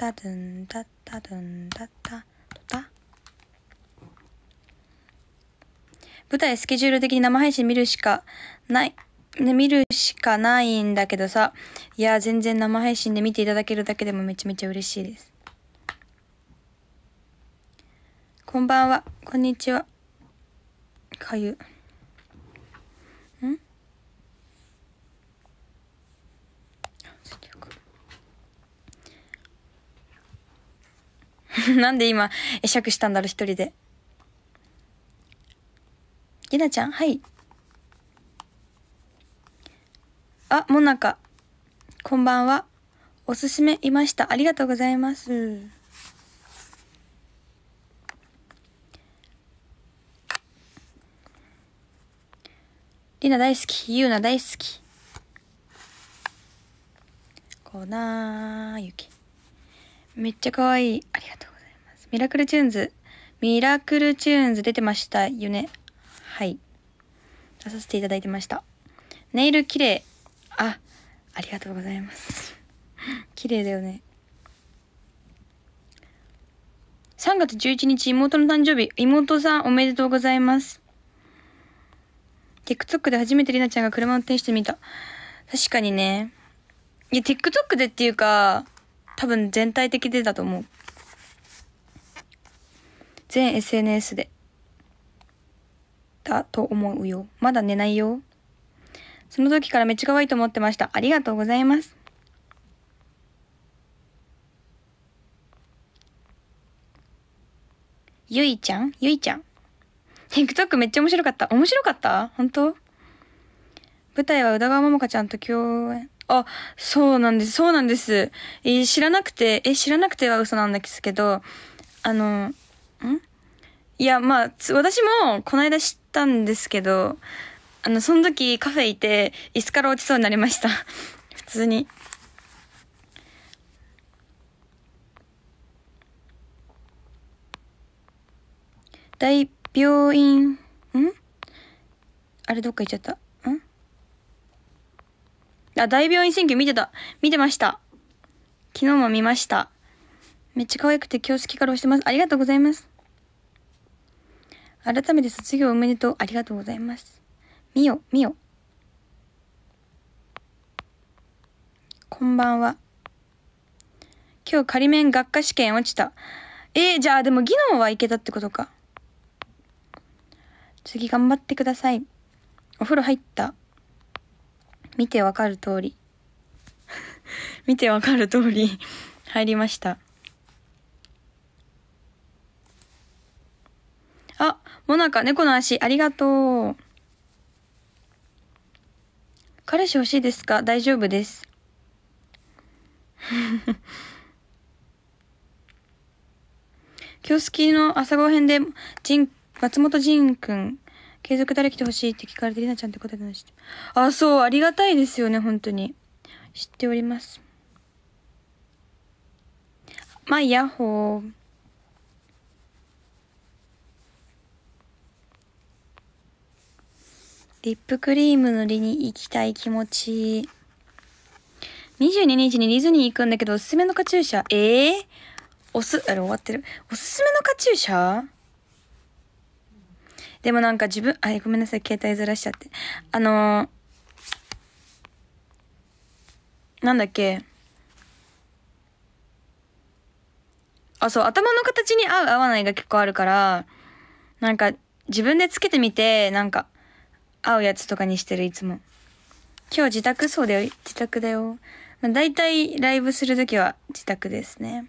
タドゥンタッタドゥンタッタドタ舞台スケジュール的に生配信見るしかない、ね、見るしかないんだけどさいや全然生配信で見ていただけるだけでもめちゃめちゃ嬉しいですこんばんはこんにちはかゆ なんで今、会釈したんだろう、一人で。りなちゃんはい。あ、もなか。こんばんは。おすすめいました。ありがとうございます。りな大好き。ゆうな大好き。ゆき。めっちゃ可愛い。ありがとうございます。ミラクルチューンズ。ミラクルチューンズ出てましたよね。はい。出させていただいてました。ネイル綺麗。あ、ありがとうございます。綺麗だよね。3月11日、妹の誕生日、妹さんおめでとうございます。TikTok で初めてりなちゃんが車運転してみた。確かにね。いや、TikTok でっていうか、多分全体的でだと思う。全 SNS で。だと思うよ。まだ寝ないよ。その時からめっちゃ可愛いと思ってました。ありがとうございます。ゆいちゃんゆいちゃん。TikTok めっちゃ面白かった。面白かった本当舞台は宇田川桃香ちゃんと共演。あ、そうなんです、そうなんです。え知らなくて、え、知らなくては嘘なんですけど、あの、んいや、まあ、私もこの間知ったんですけど、あの、その時カフェいて、椅子から落ちそうになりました。普通に。大病院、んあれどっか行っちゃった。あ、大病院選挙見てた。見てました。昨日も見ました。めっちゃ可愛くて好きから押してます。ありがとうございます。改めて卒業おめでとう。ありがとうございます。みよ、みよ。こんばんは。今日仮面学科試験落ちた。えー、じゃあでも技能はいけたってことか。次頑張ってください。お風呂入った。見てわかる通り 見てわかる通り入りましたあもなか猫の足ありがとう彼氏欲しいですか大丈夫です今日好きの朝ごはんでジン松本仁君継続誰来てほしいって聞かれて、りなちゃんって答えてして。あ、そう、ありがたいですよね、本当に。知っております。まあ、ヤッホー。リップクリーム塗りに行きたい気持ち。22日にディズニー行くんだけど、おすすめのカチューシャ。ええー、おす、あれ終わってる。おすすめのカチューシャでもなんか自分、あ、ごめんなさい、携帯ずらしちゃって。あのー、なんだっけ。あ、そう、頭の形に合う合わないが結構あるから、なんか自分でつけてみて、なんか、合うやつとかにしてる、いつも。今日自宅そうだよ。自宅だよ。まあ、大体ライブするときは自宅ですね。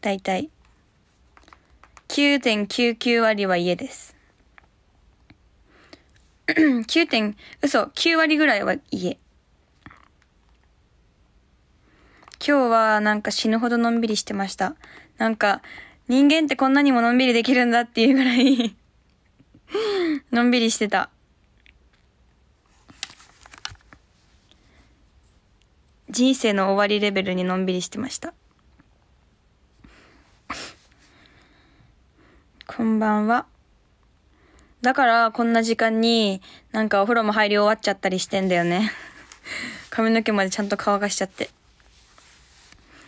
大体。9.99割は家です。9 点、嘘、9割ぐらいは家。今日はなんか死ぬほどのんびりしてました。なんか、人間ってこんなにものんびりできるんだっていうぐらい のんびりしてた。人生の終わりレベルにのんびりしてました。こんばんは。だからこんな時間になんかお風呂も入り終わっちゃったりしてんだよね。髪の毛までちゃんと乾かしちゃって。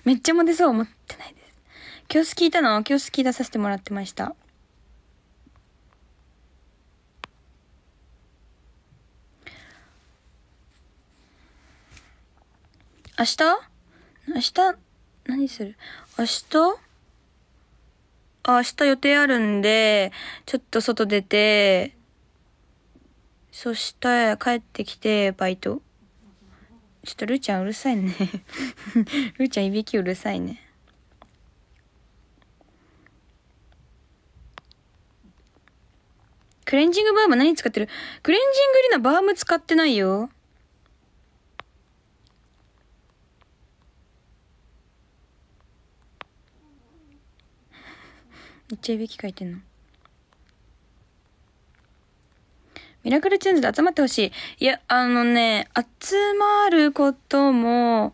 めっちゃモテそう思ってないです。今日すきいたの今日すき出させてもらってました。明日明日何する明日明日予定あるんで、ちょっと外出て、そして帰ってきて、バイト。ちょっとルーちゃんうるさいね ルーちゃんいびきうるさいね。クレンジングバーム何使ってるクレンジングリナバーム使ってないよ。めっちゃいびきかいてんのミラクルチューンズで集まってほしい。いや、あのね、集まることも、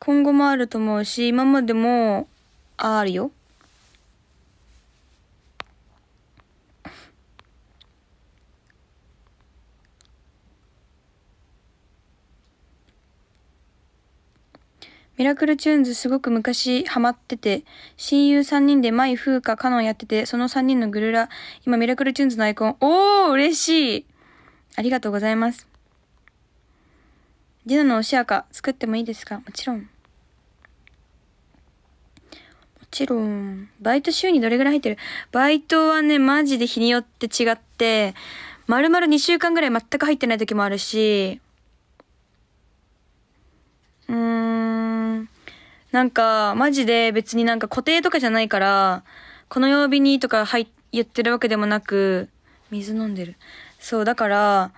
今後もあると思うし、今までも、あるよ。ミラクルチューンズすごく昔ハマってて、親友3人でマイ、フーカ、カノンやってて、その3人のグルラ、今ミラクルチューンズのアイコン、おお嬉しいありがとうございます。ジナのおしやか作ってもいいですかもちろん。もちろん。バイト週にどれぐらい入ってるバイトはね、マジで日によって違って、まるまる2週間ぐらい全く入ってない時もあるし、うーん。なんか、マジで別になんか固定とかじゃないから、この曜日にとか入言ってるわけでもなく、水飲んでる。そう、だから、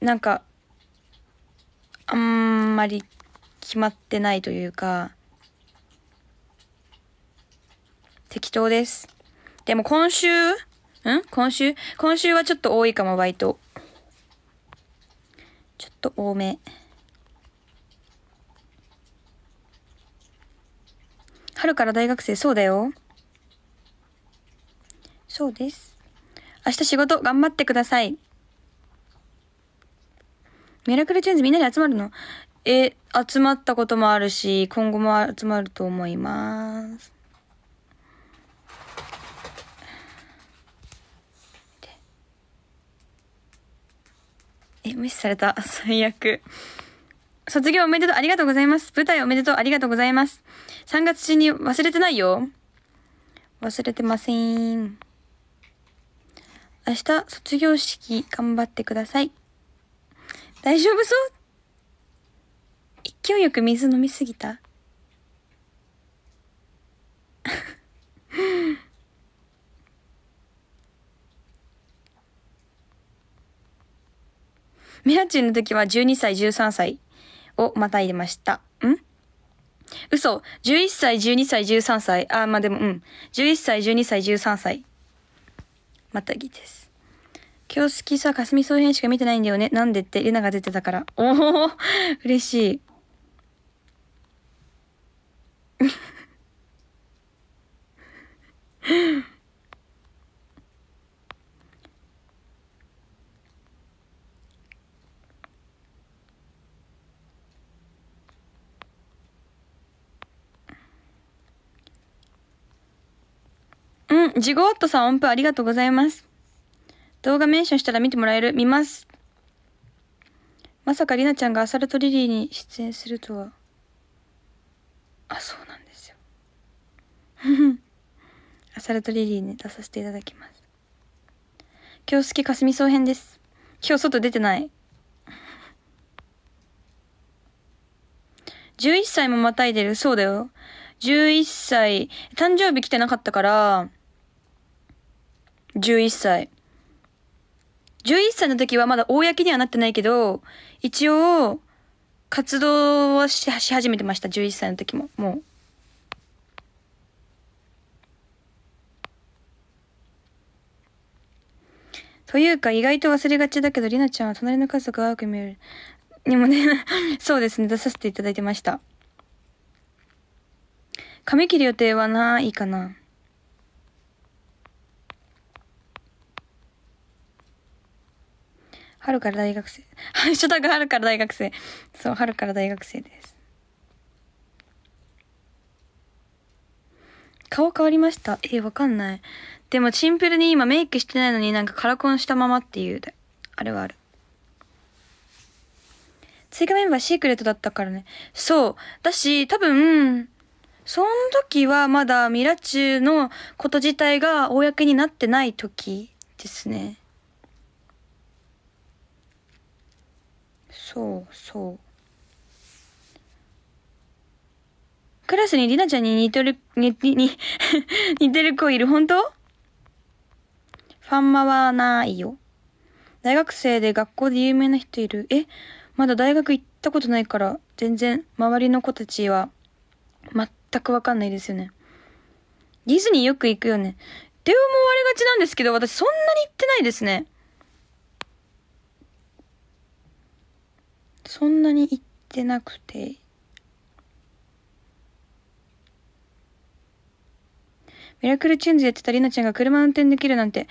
なんか、あんまり決まってないというか、適当です。でも今週、ん今週今週はちょっと多いかも、バイト。ちょっと多め。春から大学生、そうだよ。そうです。明日仕事、頑張ってください。ミラクルチュンズみんなで集まるのえ、集まったこともあるし、今後も集まると思います。え、無視された。最悪。卒業おめでとうありがとうございます。舞台おめでとうありがとうございます。3月中に忘れてないよ。忘れてません。明日卒業式頑張ってください。大丈夫そう勢いよく水飲みすぎた メラチュの時は12歳、13歳。をまた入れました。ん嘘 ?11 歳、12歳、13歳。あ、まあ、でも、うん。11歳、12歳、13歳。またぎです。今日好きさ、かすみ総編しか見てないんだよね。なんでって、レナが出てたから。おお嬉しい。うん、ジゴートさん音符ありがとうございます。動画メンションしたら見てもらえる見ます。まさかりなちゃんがアサルトリリーに出演するとは。あ、そうなんですよ。アサルトリリーに出させていただきます。今日好きかすみ草編です。今日外出てない。11歳もまたいでる。そうだよ。11歳、誕生日来てなかったから、11歳。11歳の時はまだ公にはなってないけど、一応、活動はし始めてました、11歳の時も、もう。というか、意外と忘れがちだけど、りなちゃんは隣の家族が青く見える。にもね そうですね、出させていただいてました。髪切る予定はないかな。春から大学生。ハッシュタグ春から大学生。そう、春から大学生です。顔変わりましたえー、わかんない。でも、シンプルに今メイクしてないのになんかカラコンしたままっていう、あれはある。追加メンバーシークレットだったからね。そう。だし、多分、その時はまだミラチューのこと自体が公になってない時ですね。そうそう。クラスにリナちゃんに似てる、に、に、似てる子いる本当ファンマはないよ。大学生で学校で有名な人いる。えまだ大学行ったことないから、全然周りの子たちは全全くわかんないですよね。ディズニーよく行くよね。って思われがちなんですけど、私そんなに行ってないですね。そんなに行ってなくて。ミラクルチューンズやってたりなちゃんが車運転できるなんて。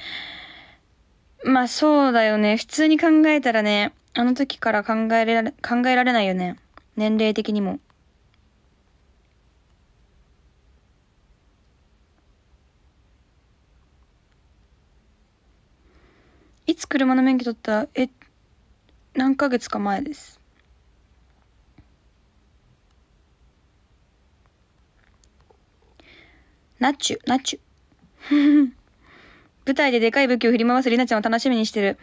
まあそうだよね。普通に考えたらね、あの時から考えられ、考えられないよね。年齢的にも。いつ車の免許取ったえ何ヶ月か前ですナッチュナッチュ 舞台ででかい武器を振り回すりなちゃんを楽しみにしてる。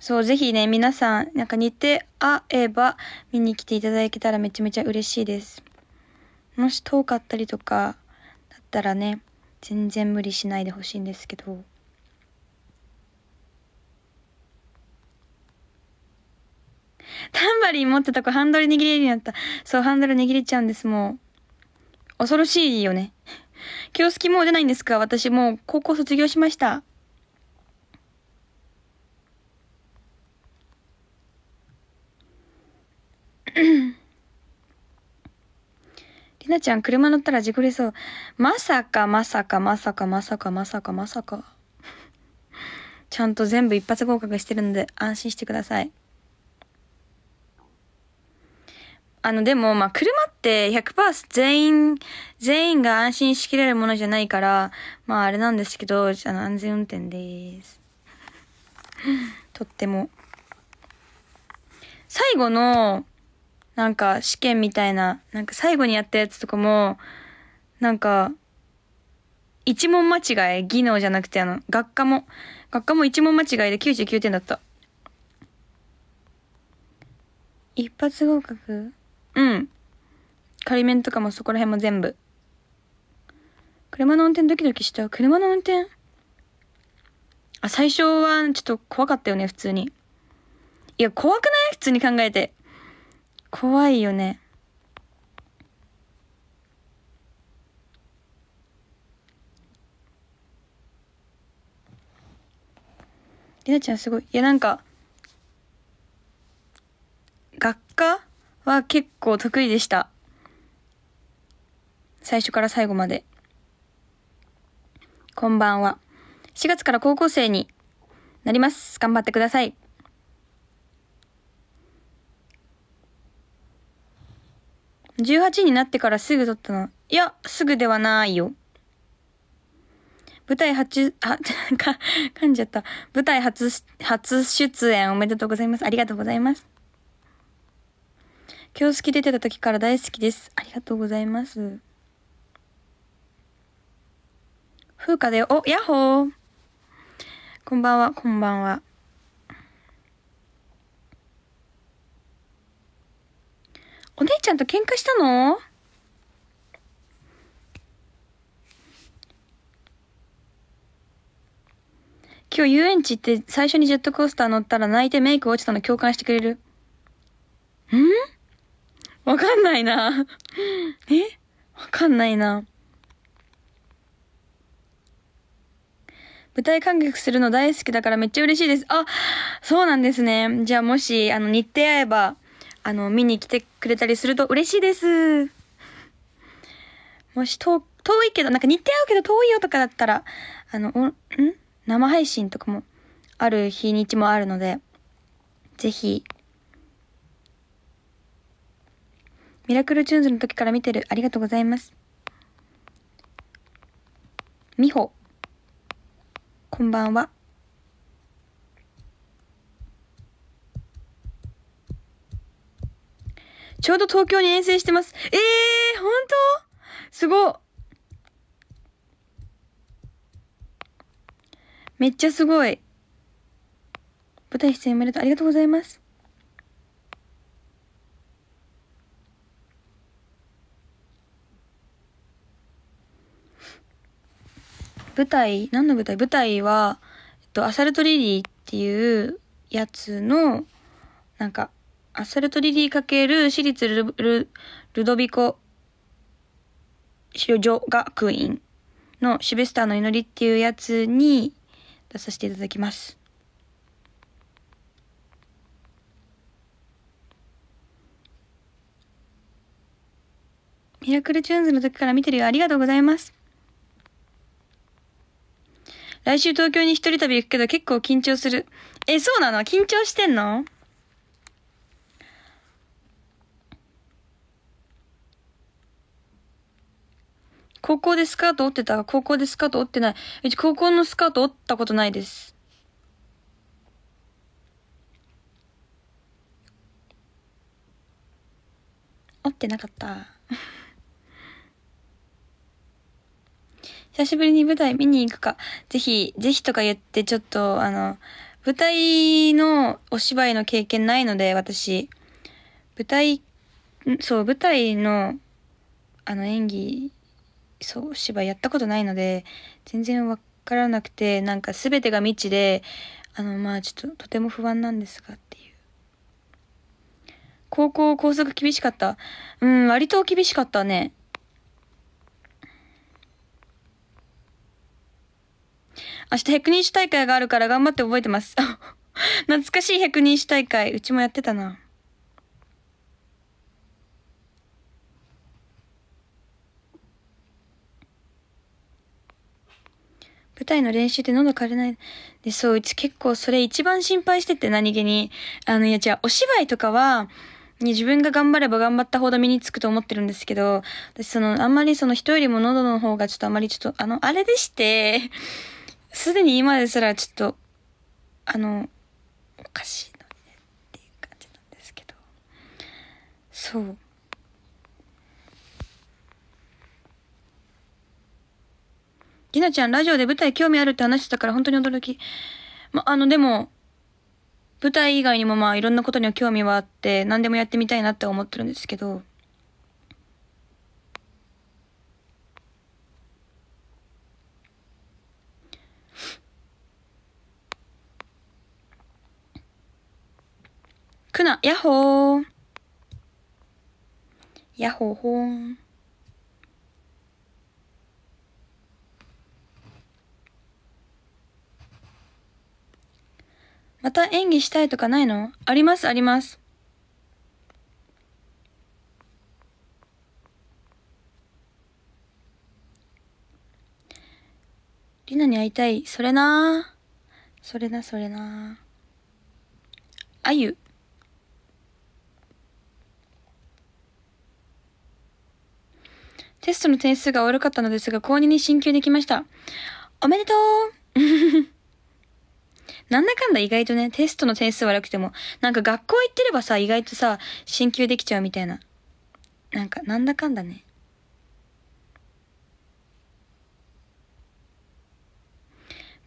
そう、ぜひね、皆さん、なんか似て合えば見に来ていただけたらめちゃめちゃ嬉しいです。もし遠かったりとかだったらね、全然無理しないでほしいんですけど。タンバリン持ってた子ハンドル握れるようになった。そう、ハンドル握れちゃうんです、もう。恐ろしいよね。今日好きもう出ないんですか私もう高校卒業しました。り なちゃん、車乗ったら事故れそう。まさか、まさか、まさか、まさか、まさか、まさか。ちゃんと全部一発合格してるので安心してください。あの、でも、まあ、車って100%全員、全員が安心しきれるものじゃないから、まあ、あれなんですけど、あの、安全運転です。とっても。最後の、なんか、試験みたいな、なんか最後にやったやつとかも、なんか、一問間違い、技能じゃなくて、あの、学科も、学科も一問間違いで99点だった。一発合格うん仮面とかもそこら辺も全部車の運転ドキドキした車の運転あ最初はちょっと怖かったよね普通にいや怖くない普通に考えて怖いよねりなちゃんすごいいやなんか学科は結構得意でした。最初から最後まで。こんばんは。4月から高校生になります。頑張ってください。18になってからすぐ撮ったの。いや、すぐではないよ。舞台初、あ、か、噛んじゃった。舞台初、初出演おめでとうございます。ありがとうございます。京介出てた時から大好きです。ありがとうございます。風花だよ。お、ヤッホーこんばんは、こんばんは。お姉ちゃんと喧嘩したの今日遊園地行って最初にジェットコースター乗ったら泣いてメイク落ちたの共感してくれるんわかんないな。えわかんないな。舞台観客するの大好きだからめっちゃ嬉しいです。あ、そうなんですね。じゃあもし、あの、日程合えば、あの、見に来てくれたりすると嬉しいです。もし遠、遠いけど、なんか日程合うけど遠いよとかだったら、あの、ん生配信とかもある日にちもあるので、ぜひミラクルチューンズの時から見てる。ありがとうございます。みほ。こんばんは。ちょうど東京に遠征してます。ええー、本当すごめっちゃすごい。舞台出演おめでとう。ありがとうございます。舞台、何の舞台舞台は、えっと、アサルトリリーっていうやつの、なんか、アサルトリリー×私立ルルルドビコ女学院のシベスターの祈りっていうやつに出させていただきます。ミラクルチューンズの時から見てるよ。ありがとうございます。来週東京に一人旅行くけど結構緊張する。え、そうなの緊張してんの高校でスカート折ってた高校でスカート折ってない。うち高校のスカート折ったことないです。折ってなかった。久しぶりに舞台見に行くか、ぜひ、ぜひとか言って、ちょっと、あの、舞台のお芝居の経験ないので、私、舞台、そう、舞台の、あの、演技、そう、芝居やったことないので、全然わからなくて、なんか全てが未知で、あの、まあ、ちょっと、とても不安なんですが、っていう。高校、校則厳しかった。うん、割と厳しかったね。明日百人一大会があるから頑張って覚えてます。懐かしい百人一大会。うちもやってたな。舞台の練習って喉枯れない。で、そう、うち結構それ一番心配してて、何気に。あの、いやゃあ、お芝居とかは、自分が頑張れば頑張ったほど身につくと思ってるんですけど、私その、あんまりその人よりも喉の方がちょっとあまりちょっと、あの、あれでして、すでに今ですらちょっと、あの、おかしいのねっていう感じなんですけど。そう。りなちゃん、ラジオで舞台興味あるって話してたから本当に驚き。ま、あの、でも、舞台以外にもまあいろんなことには興味はあって、何でもやってみたいなって思ってるんですけど、くな、やほー。やっほーほーまた演技したいとかないのありますあります。りなに会いたい。それなそれな、それなあゆ。テストの点数が悪かったのですが、高2に進級できました。おめでとう なんだかんだ意外とね、テストの点数悪くても、なんか学校行ってればさ、意外とさ、進級できちゃうみたいな。なんか、なんだかんだね。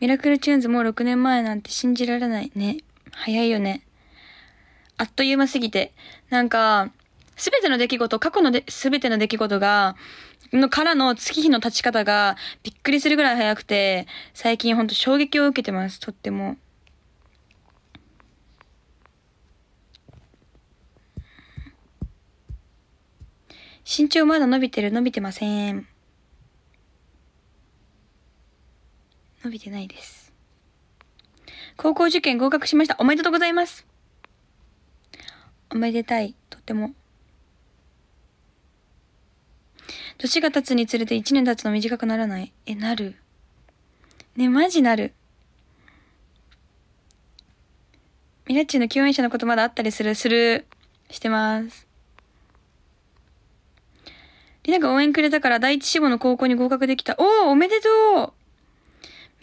ミラクルチューンズもう6年前なんて信じられないね。早いよね。あっという間すぎて。なんか、すべての出来事、過去のすべての出来事が、のからの月日の立ち方がびっくりするぐらい早くて、最近ほんと衝撃を受けてます、とっても。身長まだ伸びてる、伸びてません。伸びてないです。高校受験合格しました。おめでとうございます。おめでたい。とっても。年が経つにつれて一年経つの短くならないえ、なる。ね、マジなる。ミラッチの共演者のことまだあったりする、する、してます。りなが応援くれたから第一志望の高校に合格できた。おおおめでとう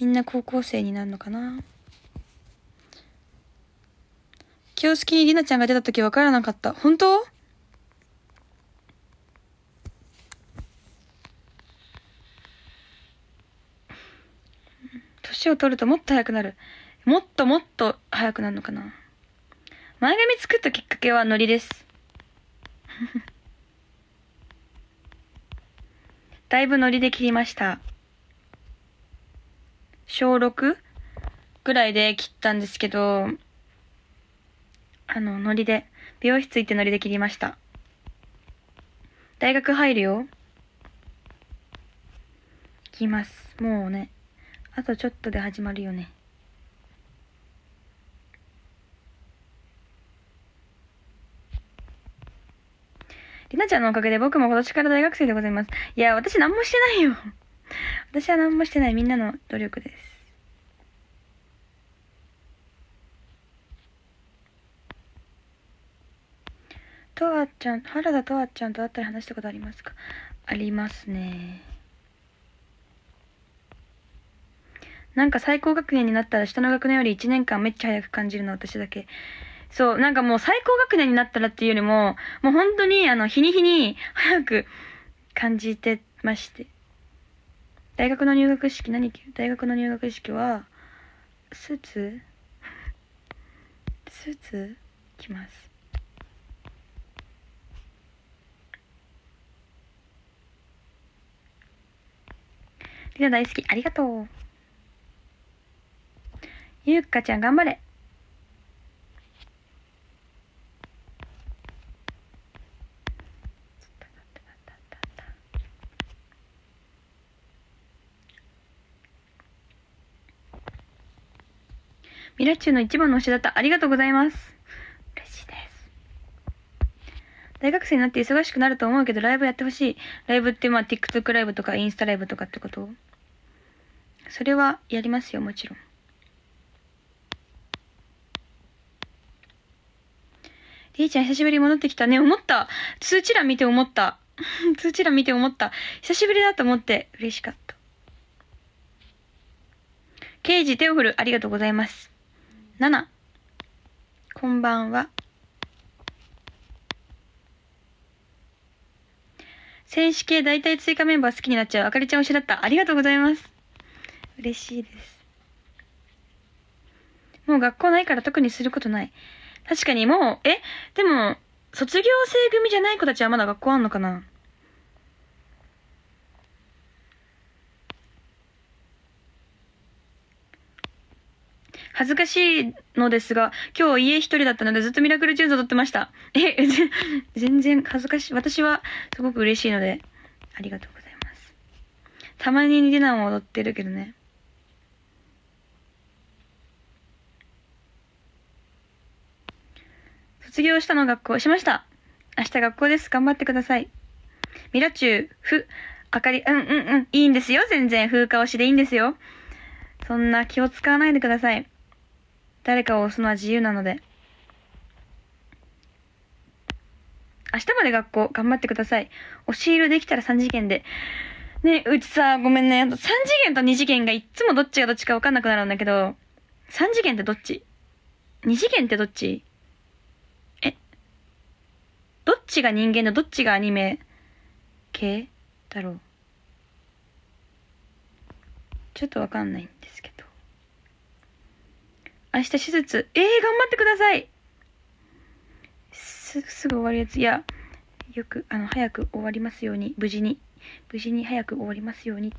みんな高校生になるのかな今日好きにりなちゃんが出た時分からなかった。本当年を取るともっと早くなる。もっともっと速くなるのかな。前髪作ったきっかけはノリです。だいぶノリで切りました。小 6? ぐらいで切ったんですけど、あの、ノリで、美容室行ってノリで切りました。大学入るよ。行きます。もうね。あとちょっとで始まるよね。りなちゃんのおかげで僕も今年から大学生でございます。いや、私何もしてないよ。私は何もしてない。みんなの努力です。とわちゃん、原田とわちゃんと会ったり話したことありますかありますね。なんか最高学年になったら下の学年より1年間めっちゃ早く感じるの私だけ。そう、なんかもう最高学年になったらっていうよりも、もう本当にあの、日に日に早く感じてまして。大学の入学式何大学の入学式は、スーツスーツ着ます。リナ大好き。ありがとう。ゆうかちゃん頑張れミラチュの一番の推しだった。ありがとうございます。嬉しいです。大学生になって忙しくなると思うけど、ライブやってほしい。ライブって、まあ、TikTok ライブとか、インスタライブとかってことそれはやりますよ、もちろん。りえちゃん久しぶり戻ってきたね。思った。通知欄見て思った。通知欄見て思った。久しぶりだと思って嬉しかった。刑事手を振る。ありがとうございます。7。こんばんは。選手系大体追加メンバー好きになっちゃう。あかりちゃん推しだった。ありがとうございます。嬉しいです。もう学校ないから特にすることない。確かにもう、え、でも、卒業生組じゃない子たちはまだ学校あんのかな恥ずかしいのですが、今日家一人だったのでずっとミラクルチューンズ踊ってました。え、全然恥ずかしい。私はすごく嬉しいので、ありがとうございます。たまにディナーも踊ってるけどね。卒業したの学校しました。明日学校です。頑張ってください。ミラチュー、ふ、あかり、うんうんうん。いいんですよ。全然。風化押しでいいんですよ。そんな気を使わないでください。誰かを押すのは自由なので。明日まで学校頑張ってください。押し入れできたら3次元で。ねうちさ、ごめんね。3次元と2次元がいつもどっちがどっちかわかんなくなるんだけど、3次元ってどっち ?2 次元ってどっちどっちが人間のどっちがアニメ系だろうちょっとわかんないんですけど明日手術ええー、頑張ってくださいすすぐ終わるやついやよくあの早く終わりますように無事に無事に早く終わりますように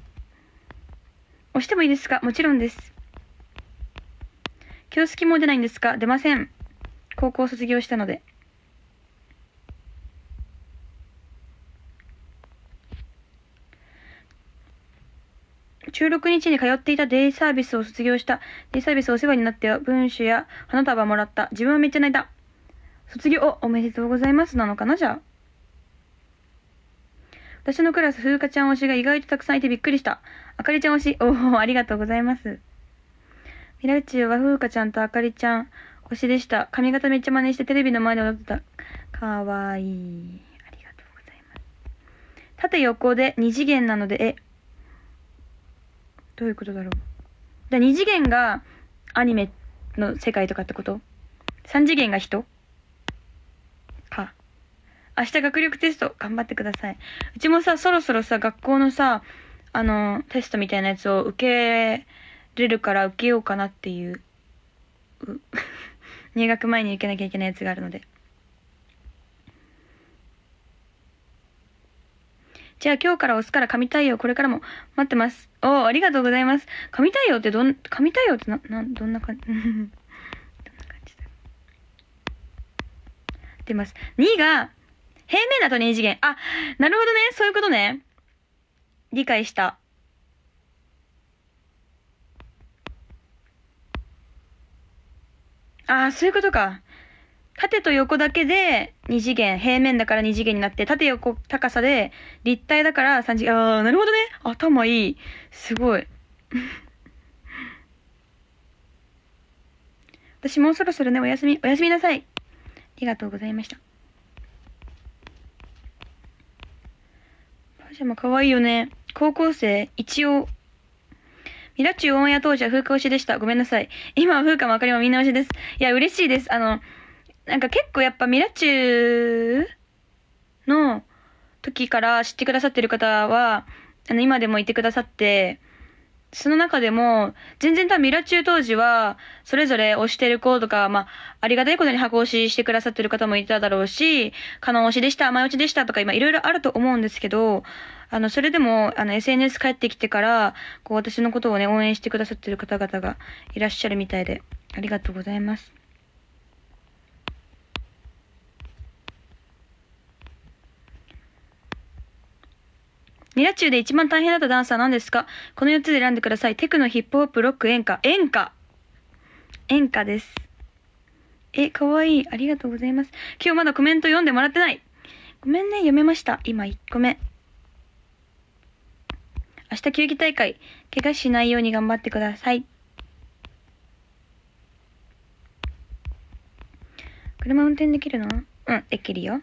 押してもいいですかもちろんです今日好きも出ないんですか出ません高校卒業したので16日に通っていたデイサービスを卒業した。デイサービスお世話になって文書や花束もらった。自分はめっちゃ泣いた。卒業おめでとうございますなのかなじゃあ。私のクラス、風花ちゃん推しが意外とたくさんいてびっくりした。あかりちゃん推し、おお、ありがとうございます。ミラチュ宙は風花ちゃんとあかりちゃん推しでした。髪型めっちゃ真似してテレビの前で踊ってた。かわいい。ありがとうございます。縦横で二次元なのでえどういうことだろうだ2次元がアニメの世界とかってこと ?3 次元が人か。明日学力テスト頑張ってください。うちもさ、そろそろさ、学校のさ、あの、テストみたいなやつを受けれるから受けようかなっていう。う 入学前に受けなきゃいけないやつがあるので。じゃあ今日から押すから神対応これからも待ってます。おー、ありがとうございます。神対応ってどん、神対応ってな、なん、どんな感じ どんな感じだ出ます。2が、平面だと二次元。あ、なるほどね。そういうことね。理解した。ああ、そういうことか。縦と横だけで2次元、平面だから2次元になって、縦横高さで立体だから3次元。ああ、なるほどね。頭いい。すごい。私もうそろそろね、おやすみ、おやすみなさい。ありがとうございました。パジャマかわいいよね。高校生、一応。ミラチュオンエア当時は風化推しでした。ごめんなさい。今は風化も明かりもみんな推しです。いや、嬉しいです。あの、なんか結構やっぱミラチューの時から知ってくださってる方は、あの、今でもいてくださって、その中でも、全然多分ミラチュー当時は、それぞれ推してる子とか、まあ、ありがたいことに箱推ししてくださってる方もいただろうし、カノン推しでした、い推しでしたとか、今いろいろあると思うんですけど、あの、それでも、あの、SNS 帰ってきてから、こう、私のことをね、応援してくださってる方々がいらっしゃるみたいで、ありがとうございます。ミラチュで一番大変だったダンスは何ですかこの4つで選んでください。テクノ、ヒップホップ、ロック、演歌。演歌演歌です。え、かわいい。ありがとうございます。今日まだコメント読んでもらってない。ごめんね、読めました。今1個目。明日球技大会、怪我しないように頑張ってください。車運転できるのうん、できるよ。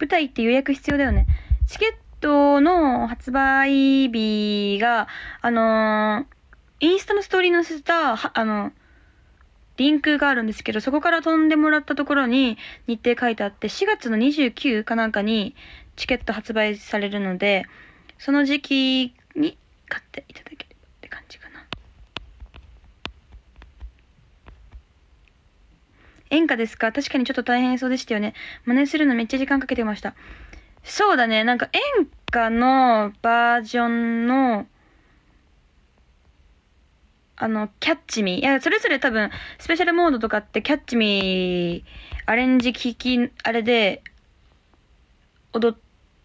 舞台って予約必要だよね。チケットの発売日が、あのー、インスタのストーリーのせた、あの、リンクがあるんですけど、そこから飛んでもらったところに日程書いてあって、4月の29かなんかにチケット発売されるので、その時期に買っていただけ演歌ですか確かにちょっと大変そうでしたよね。真似するのめっちゃ時間かけてました。そうだね。なんか演歌のバージョンの、あの、キャッチミー。いや、それぞれ多分、スペシャルモードとかってキャッチミー、アレンジ聞き、あれで、踊っ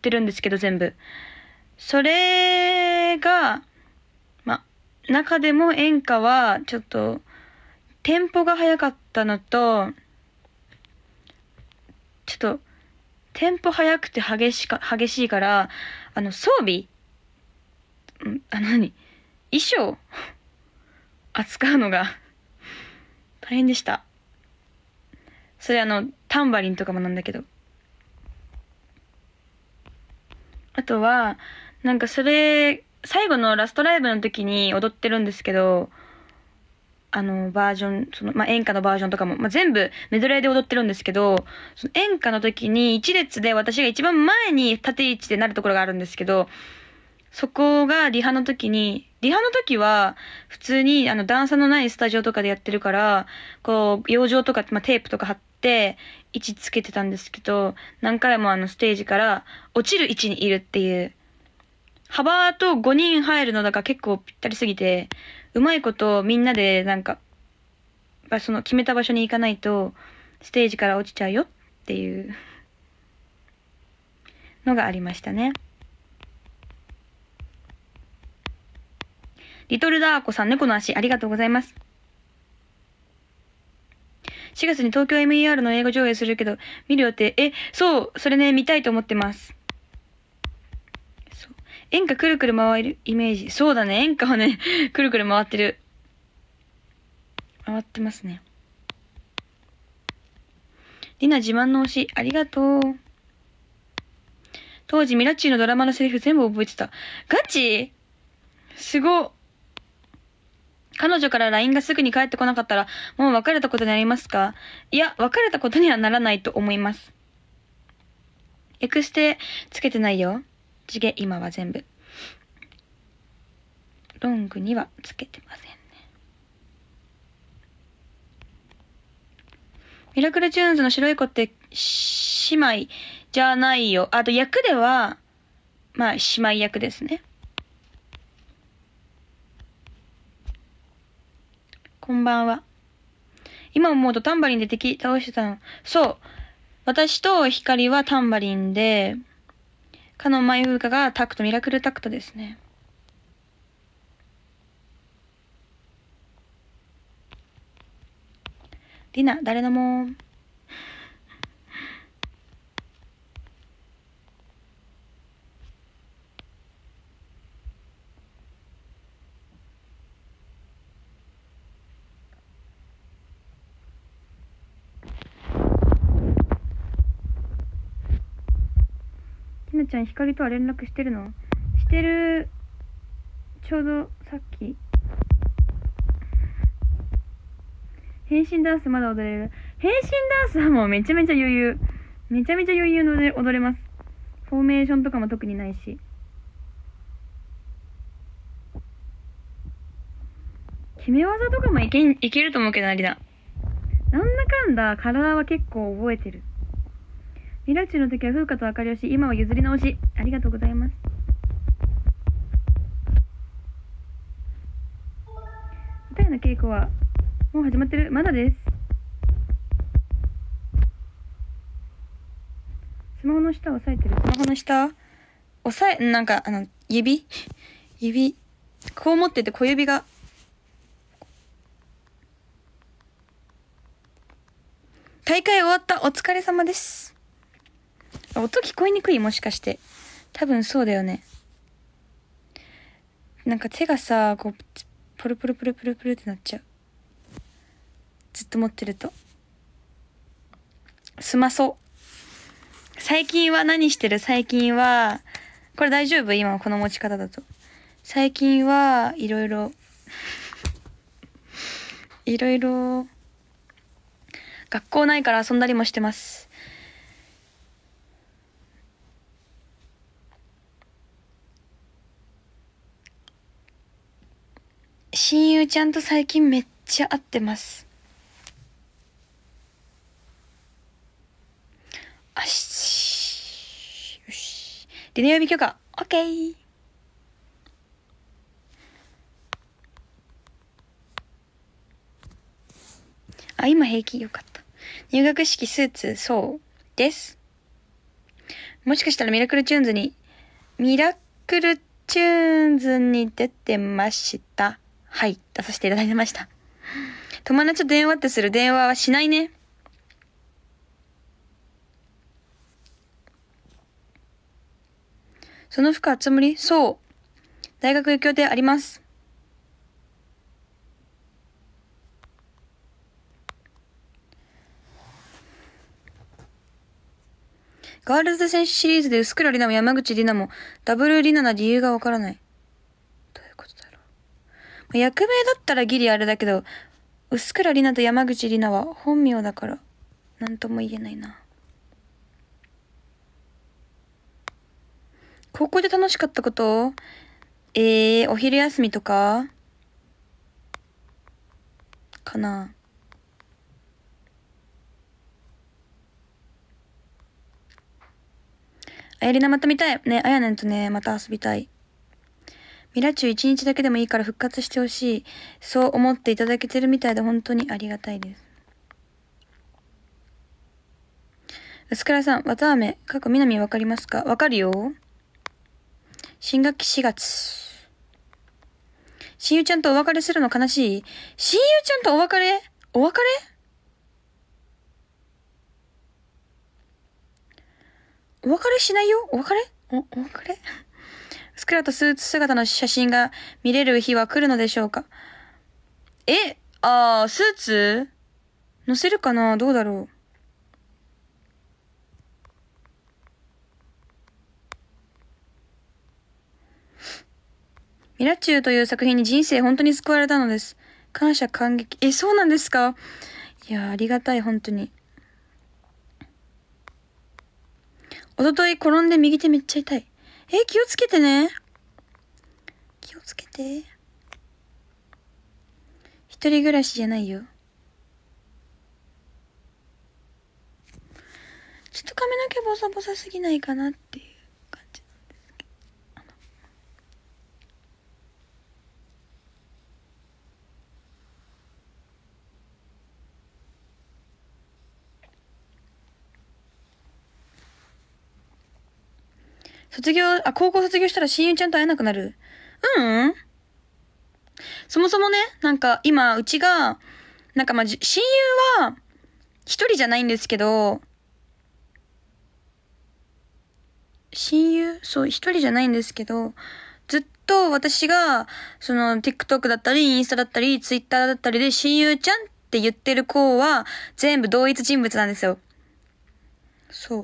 てるんですけど、全部。それが、ま、中でも演歌は、ちょっと、テンポが速かった。ったのと、ちょっと、テンポ速くて激しか、激しいから、あの、装備あ、なに衣装 扱うのが 大変でした。それあの、タンバリンとかもなんだけど。あとは、なんかそれ、最後のラストライブの時に踊ってるんですけど、あの、バージョン、その、まあ、演歌のバージョンとかも、まあ、全部メドレーで踊ってるんですけど、その演歌の時に一列で私が一番前に縦位置でなるところがあるんですけど、そこがリハの時に、リハの時は普通にあの段差のないスタジオとかでやってるから、こう、養生とか、まあ、テープとか貼って、位置つけてたんですけど、何回もあのステージから落ちる位置にいるっていう。幅と5人入るのだから結構ぴったりすぎて、うまいことみんなでなんか、その決めた場所に行かないと、ステージから落ちちゃうよっていうのがありましたね。リトルダーコさん、猫の足、ありがとうございます。4月に東京 MER の英語上映するけど、見る予定。え、そう、それね、見たいと思ってます。演歌くるくる回るイメージ。そうだね、演歌はね、くるくる回ってる。回ってますね。りな自慢の推し、ありがとう。当時、ミラッチーのドラマのセリフ全部覚えてた。ガチすご。彼女から LINE がすぐに返ってこなかったら、もう別れたことになりますかいや、別れたことにはならないと思います。エクステつけてないよ。地毛今は全部ロングにはつけてませんねミラクルチューンズの白い子って姉妹じゃないよあと役ではまあ姉妹役ですねこんばんは今思うとタンバリンで敵倒してたのそう私と光はタンバリンでカノン・マイフーカがタクト、ミラクルタクトですね。ディナ、誰のもちゃん、ひとは連絡してるのしてる、ちょうどさっき。変身ダンスまだ踊れる。変身ダンスはもうめちゃめちゃ余裕。めちゃめちゃ余裕ので踊れます。フォーメーションとかも特にないし。決め技とかもいけいけると思うけど、ありだ。なんだかんだ体は結構覚えてる。ミラチュの時は風花と明かりをし今は譲り直しありがとうございます舞台の稽古はもう始まってるまだですスマホの下押さえてるスマホの下押さえなんかあの指指こう持ってて小指が大会終わったお疲れ様です音聞こえにくいもしかして。多分そうだよね。なんか手がさ、こう、プルプルプルプルプルってなっちゃう。ずっと持ってると。スマう。最近は何してる最近は、これ大丈夫今この持ち方だと。最近はいろいろ、いろいろ、学校ないから遊んだりもしてます。親友ちゃんと最近めっちゃ会ってますあしよしリネ呼び許可 OK あ今平気よかった入学式スーツそうですもしかしたらミラクルチューンズにミラクルチューンズに出てました。はい、出させていただきました。友達と電話ってする電話はしないね。その服つ熱りそう。大学行く予定あります。ガールズ戦シリーズで薄倉里奈も山口里奈もダブル里奈な理由がわからない。役名だったらギリあれだけど、薄倉里奈と山口里奈は本名だから、なんとも言えないな。高校で楽しかったことええー、お昼休みとかかな。あやりなまた見たい。ね、あやねんとね、また遊びたい。ミラチュ一日だけでもいいから復活してほしい。そう思っていただけてるみたいで本当にありがたいです。薄倉さん、わあめ、過去南わかりますかわかるよ。新学期4月。親友ちゃんとお別れするの悲しい親友ちゃんとお別れお別れお別れしないよお別れお、お別れスクラとスーツ姿の写真が見れる日は来るのでしょうかえあー、スーツ乗せるかなどうだろうミラチューという作品に人生本当に救われたのです。感謝感激。え、そうなんですかいや、ありがたい、本当に。おととい転んで右手めっちゃ痛い。え、気をつけてね。気をつけて。一人暮らしじゃないよ。ちょっと髪の毛ボサボサすぎないかなって。卒業、あ、高校卒業したら親友ちゃんと会えなくなる。うん、うん、そもそもね、なんか今、うちが、なんかまあ、親友は、一人じゃないんですけど、親友そう、一人じゃないんですけど、ずっと私が、その、TikTok だったり、インスタだったり、Twitter だったりで、親友ちゃんって言ってる子は、全部同一人物なんですよ。そ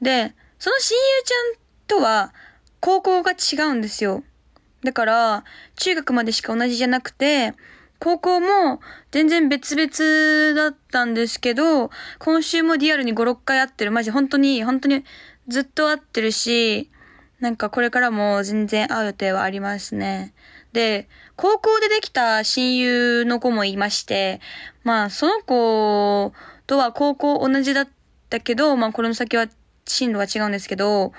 う。で、その親友ちゃんとは高校が違うんですよ。だから、中学までしか同じじゃなくて、高校も全然別々だったんですけど、今週もリアルに5、6回会ってる。マジ本当に、本当にずっと会ってるし、なんかこれからも全然会う予定はありますね。で、高校でできた親友の子もいまして、まあその子とは高校同じだったけど、まあこれの先は進路が違うんですけど、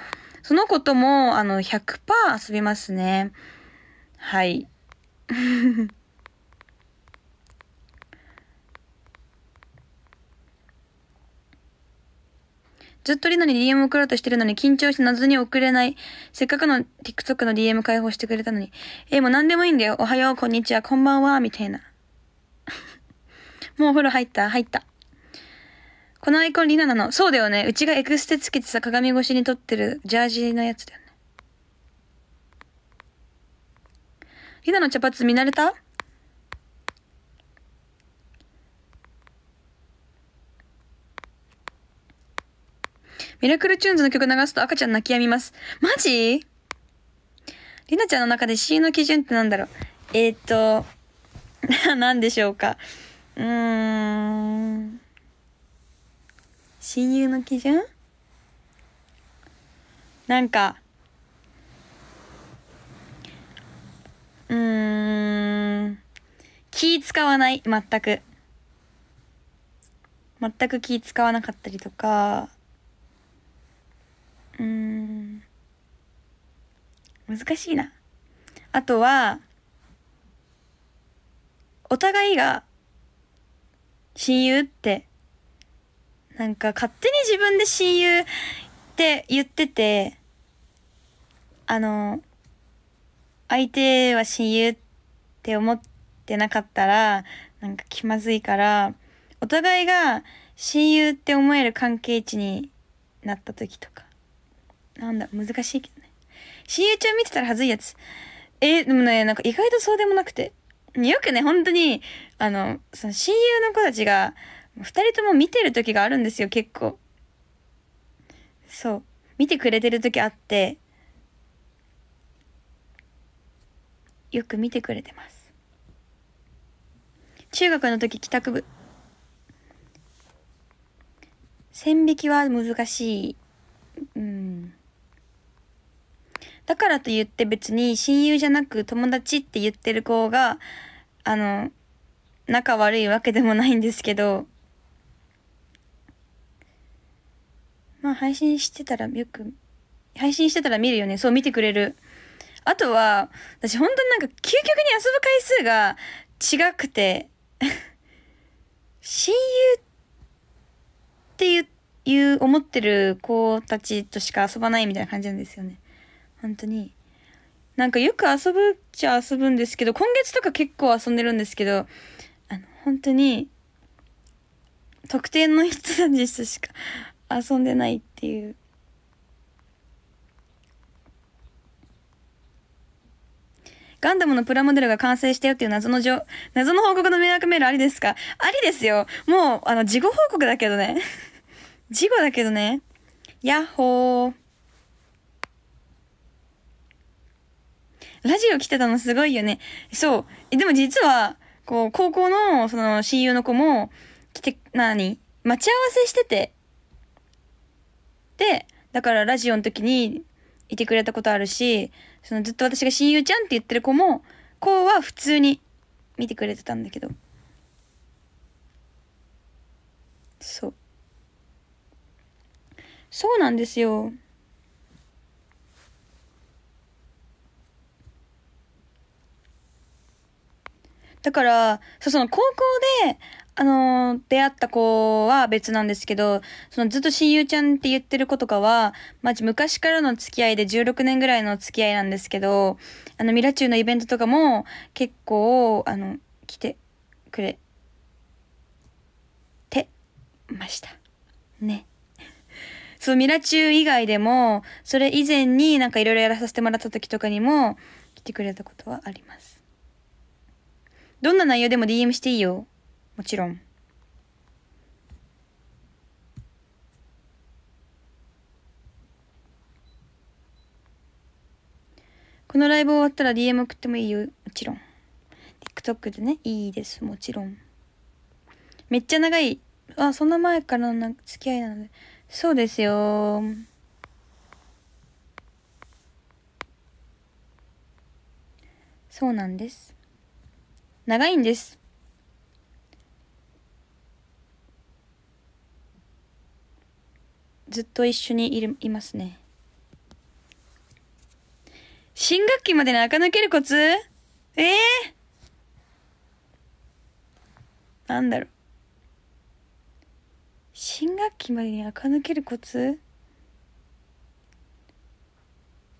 そのことも、あの、100%遊びますね。はい。ずっとりナに DM 送ろうとしてるのに緊張して謎に送れない。せっかくの TikTok の DM 開放してくれたのに。えもう何でもいいんだよ。おはよう、こんにちは、こんばんは、みたいな。もうお風呂入った入った。このアイコンリナなの。そうだよね。うちがエクステつけてさ、鏡越しに撮ってるジャージのやつだよね。リナの茶髪見慣れたミラクルチューンズの曲流すと赤ちゃん泣きやみます。マジりなちゃんの中で C の基準ってなんだろうえー、っと、何 でしょうか。うーん。親友の基準なんかうん気使わない全く全く気使わなかったりとかうん難しいなあとはお互いが親友ってなんか勝手に自分で親友って言ってて、あの、相手は親友って思ってなかったら、なんか気まずいから、お互いが親友って思える関係値になった時とか。なんだ、難しいけどね。親友中見てたらはずいやつ。えでもね、なんか意外とそうでもなくて。よくね、本当に、あの、その親友の子たちが、二人とも見てる時があるんですよ、結構。そう。見てくれてる時あって、よく見てくれてます。中学の時、帰宅部。線引きは難しい。うん。だからと言って別に親友じゃなく友達って言ってる子が、あの、仲悪いわけでもないんですけど、まあ配信してたらよく、配信してたら見るよね。そう見てくれる。あとは、私本当になんか究極に遊ぶ回数が違くて親友っていう、いう思ってる子たちとしか遊ばないみたいな感じなんですよね。本当に。なんかよく遊ぶっちゃ遊ぶんですけど、今月とか結構遊んでるんですけど、あの、本当に、特定の人たちとしか遊んでないっていう。ガンダムのプラモデルが完成したよっていう謎の情、謎の報告の迷惑メールありですかありですよ。もう、あの、事後報告だけどね。事後だけどね。やっほー。ラジオ来てたのすごいよね。そう。でも実は、こう、高校の、その、親友の子も、来て、なに待ち合わせしてて。で、だからラジオの時にいてくれたことあるし、そのずっと私が親友ちゃんって言ってる子も、こうは普通に見てくれてたんだけど。そう。そうなんですよ。だから、その高校で、あの出会った子は別なんですけど、そのずっと親友ちゃんって言ってる子とかは、まじ、昔からの付き合いで16年ぐらいの付き合いなんですけど、あの、ミラチューのイベントとかも結構、あの、来てくれてました。ね。そう、ミラチュー以外でも、それ以前になんかいろいろやらさせてもらった時とかにも来てくれたことはあります。どんな内容でも DM していいよ。もちろん。このライブ終わったら DM 送ってもいいよ。もちろん。TikTok でね、いいです。もちろん。めっちゃ長い。あ、そんな前からの付き合いなので。そうですよそうなんです長いんです。ずっと一緒にいるいますね。新学期までに垢抜けるコツええー、なんだろう。新学期までに垢抜けるコツ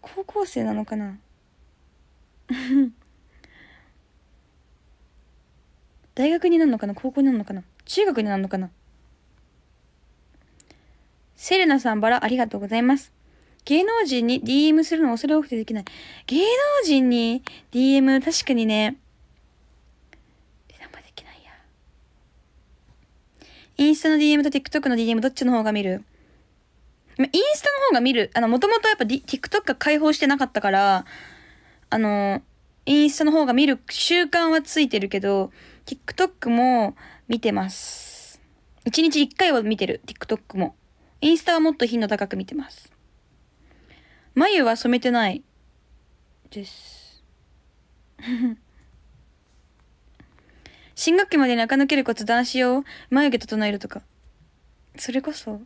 高校生なのかな 大学になるのかな高校になるのかな中学になるのかなセレナさんバラありがとうございます。芸能人に DM するの恐れ多くてできない。芸能人に DM 確かにね。インスタの DM と TikTok の DM どっちの方が見るインスタの方が見る。あの、もともとやっぱ TikTok が開放してなかったから、あの、インスタの方が見る習慣はついてるけど、TikTok も見てます。1日1回は見てる、TikTok も。インスタはもっと頻度高く見てます。眉は染めてないです。新学期まで中抜けるコツ男子用眉毛整えるとか。それこそ。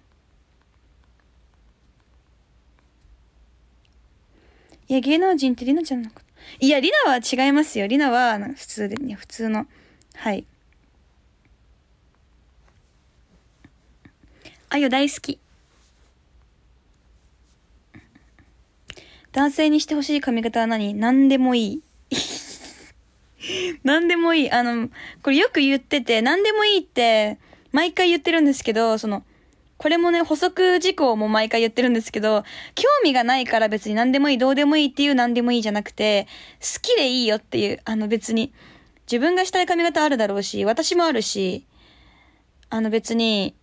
いや、芸能人ってりなちゃんのこと。いや、りなは違いますよ。りなは、普通で、普通の。はいあゆ大好き男性にしてほしい髪型は何何でもいい 何でもいいあのこれよく言ってて何でもいいって毎回言ってるんですけどそのこれもね、補足事項も毎回言ってるんですけど、興味がないから別に何でもいい、どうでもいいっていう何でもいいじゃなくて、好きでいいよっていう、あの別に、自分がしたい髪型あるだろうし、私もあるし、あの別に、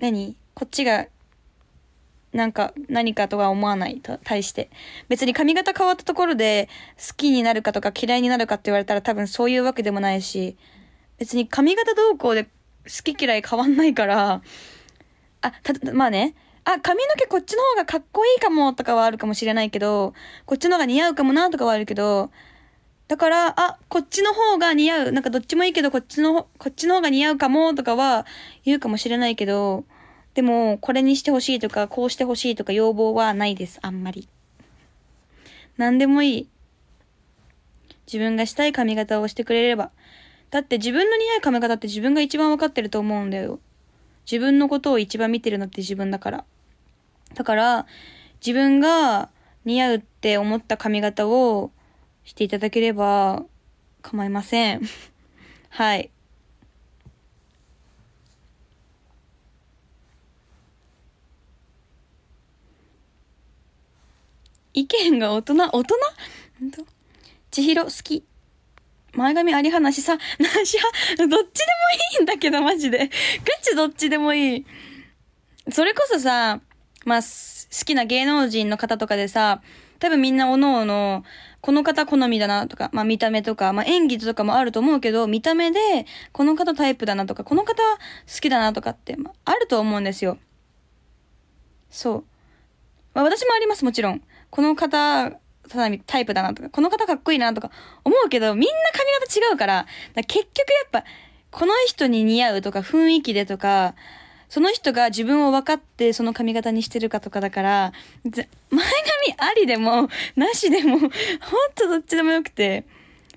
何こっちが、なんか、何かとは思わないと、対して。別に髪型変わったところで、好きになるかとか嫌いになるかって言われたら多分そういうわけでもないし、別に髪型動向で好き嫌い変わんないから、あ、た、まあね、あ、髪の毛こっちの方がかっこいいかもとかはあるかもしれないけど、こっちの方が似合うかもなとかはあるけど、だから、あ、こっちの方が似合う。なんかどっちもいいけど、こっちの、こっちの方が似合うかも、とかは言うかもしれないけど、でも、これにしてほしいとか、こうしてほしいとか要望はないです、あんまり。何でもいい。自分がしたい髪型をしてくれれば。だって自分の似合う髪型って自分が一番わかってると思うんだよ。自分のことを一番見てるのって自分だから。だから、自分が似合うって思った髪型を、していただければ構いません。はい。意見が大人、大人千尋好き。前髪あり話さ、なしは、どっちでもいいんだけど、マジで。ガチどっちでもいい。それこそさ、まあ、好きな芸能人の方とかでさ、多分みんなおのおの、この方好みだなとか、まあ見た目とか、まあ演技とかもあると思うけど、見た目で、この方タイプだなとか、この方好きだなとかって、まあ、あると思うんですよ。そう。まあ私もあります、もちろん。この方、ただタイプだなとか、この方かっこいいなとか思うけど、みんな髪型違うから、から結局やっぱ、この人に似合うとか雰囲気でとか、その人が自分を分かってその髪型にしてるかとかだから、前髪ありでも、なしでも、ほんとどっちでもよくて。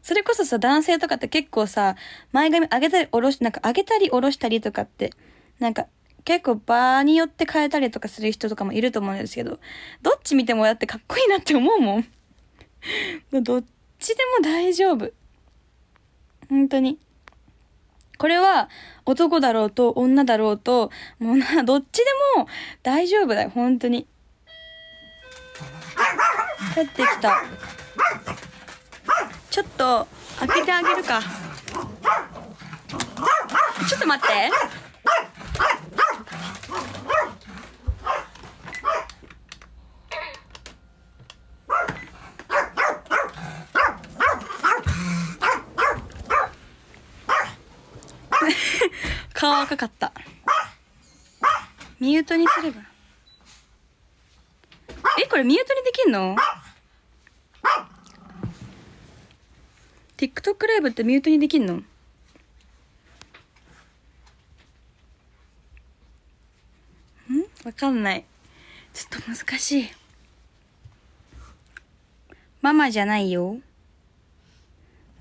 それこそさ、男性とかって結構さ、前髪上げたり下ろし、なんか上げたり下ろしたりとかって、なんか結構場によって変えたりとかする人とかもいると思うんですけど、どっち見てもだってかっこいいなって思うもん。どっちでも大丈夫。本当に。これは男だろうと女だろうと、もうな、どっちでも大丈夫だよ、本当に。帰ってきた。ちょっと開けてあげるか。ちょっと待って。顔赤かったミュートにすればえこれミュートにできんの TikTok ライブってミュートにできんのんわかんない。ちょっと難しい。ママじゃないよ。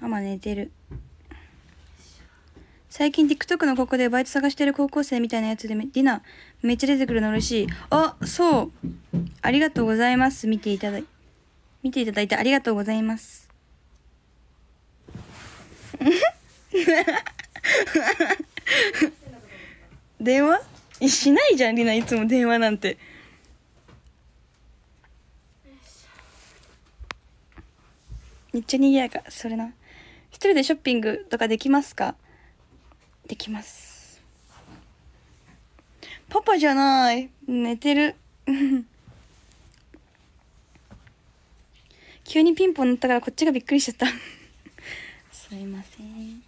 ママ寝てる。最近 TikTok のここでバイト探してる高校生みたいなやつで、ディナーめっちゃ出てくるの嬉しい。あ、そう。ありがとうございます。見ていただい、見ていただいてありがとうございます。電話しないじゃん、リナ、いつも電話なんて。めっちゃ賑やか、それな。一人でショッピングとかできますかできますパパじゃない寝てる 急にピンポン鳴ったからこっちがびっくりしちゃった すいません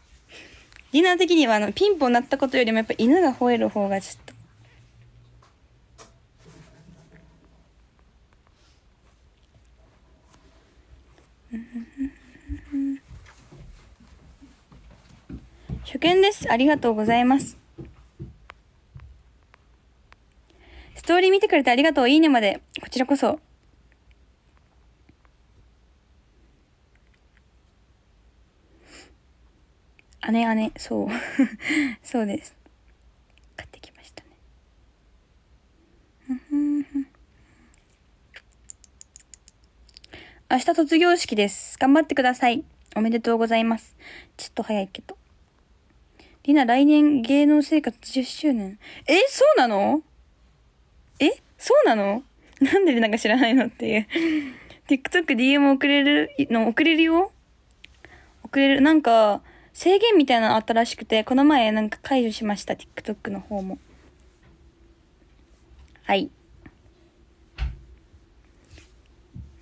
ディナー的にはあのピンポン鳴ったことよりもやっぱ犬が吠える方がちょっとうん初見です。ありがとうございます。ストーリー見てくれてありがとう。いいねまで。こちらこそ。姉姉、そう。そうです。買ってきましたね。明日卒業式です。頑張ってください。おめでとうございます。ちょっと早いけど。りな来年芸能生活10周年。えそうなのえそうなのなんでなんか知らないのっていう。TikTokDM 送れるの、送れるよ送れる。なんか、制限みたいなのあったらしくて、この前なんか解除しました。TikTok の方も。はい。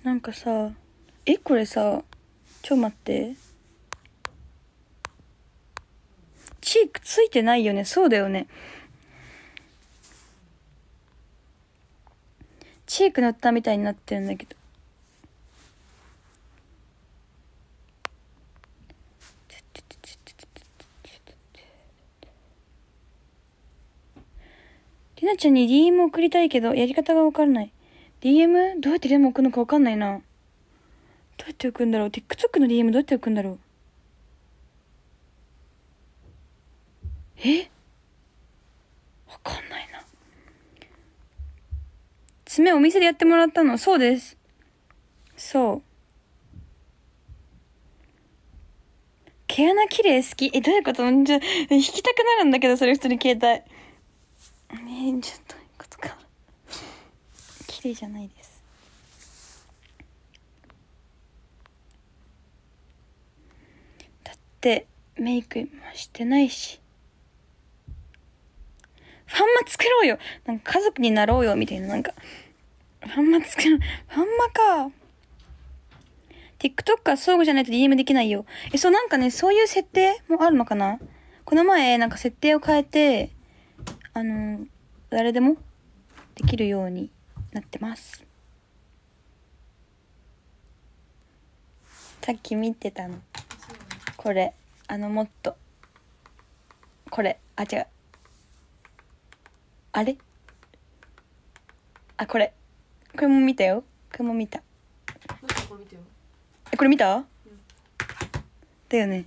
なんかさ、え、これさ、ちょ待って。チークついてないよね。そうだよね。チーク塗ったみたいになってるんだけど。りなちゃんに DM 送りたいけど、やり方がわからない。DM? どうやって DM 送るのかわかんないな。どうやって送るんだろう ?TikTok の DM どうやって送るんだろうえわかんないな。爪お店でやってもらったのそうです。そう。毛穴綺麗好きえ、どういうことじゃ、引きたくなるんだけど、それ普通に携帯。え、ちょっと、どういうことか。綺麗じゃないです。だって、メイクもしてないし。ファンマ作ろうよなんか家族になろうよみたいな、なんか、ファンマ作ろう。ファンマか。TikTok は相互じゃないと DM できないよ。え、そう、なんかね、そういう設定もあるのかなこの前、なんか設定を変えて、あの、誰でもできるようになってます。さっき見てたの。これ。あの、もっと。これ。あ、違う。あれあこれこれも見たよこれも見たえこれ見た、うん、だよね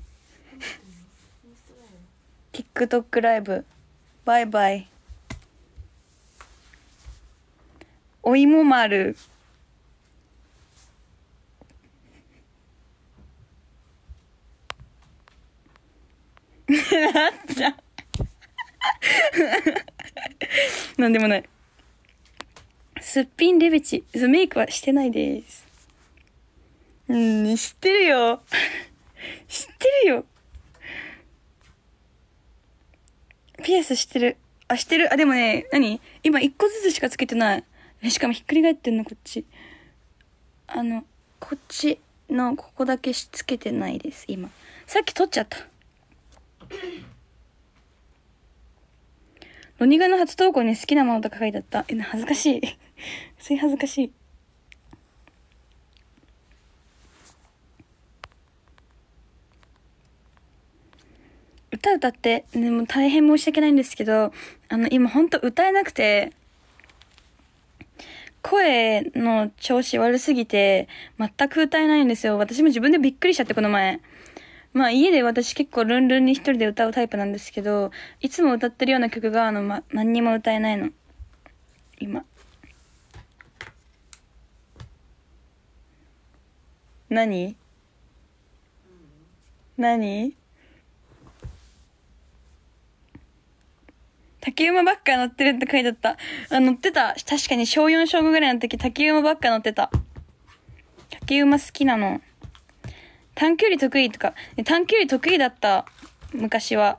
TikTok ライブバイバイおも丸なっちゃう なんでもない。すっぴんレベチ。メイクはしてないです。うん、知ってるよ。知ってるよ。ピアスしてる。あ、してる。あ、でもね、何今一個ずつしかつけてない。しかもひっくり返ってんの、こっち。あの、こっちのここだけしつけてないです、今。さっき取っちゃった。ロニガの初投稿に好きなものとか書いてあった。え、恥ずかしい。それ恥ずかしい。歌歌って、ね、も大変申し訳ないんですけど、あの、今ほんと歌えなくて、声の調子悪すぎて、全く歌えないんですよ。私も自分でびっくりしちゃって、この前。まあ家で私結構ルンルンに一人で歌うタイプなんですけど、いつも歌ってるような曲が、あの、ま、何にも歌えないの。今。何何竹馬ばっか乗ってるって書いてあった。あ、乗ってた。確かに小4小5ぐらいの時、竹馬ばっか乗ってた。竹馬好きなの。短距離得意とか、短距離得意だった。昔は。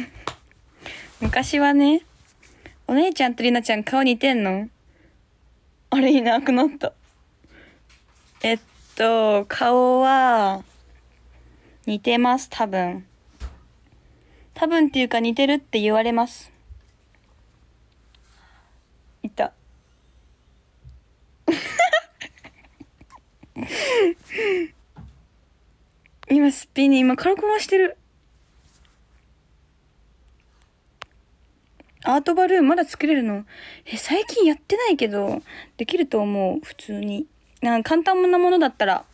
昔はね。お姉ちゃんとりなちゃん顔似てんのあれいなくなった。えっと、顔は、似てます、多分。多分っていうか似てるって言われます。いた。今すっぴんに、今軽く回してる。アートバルーンまだ作れるのえ、最近やってないけど、できると思う、普通に。なん簡単なものだったら。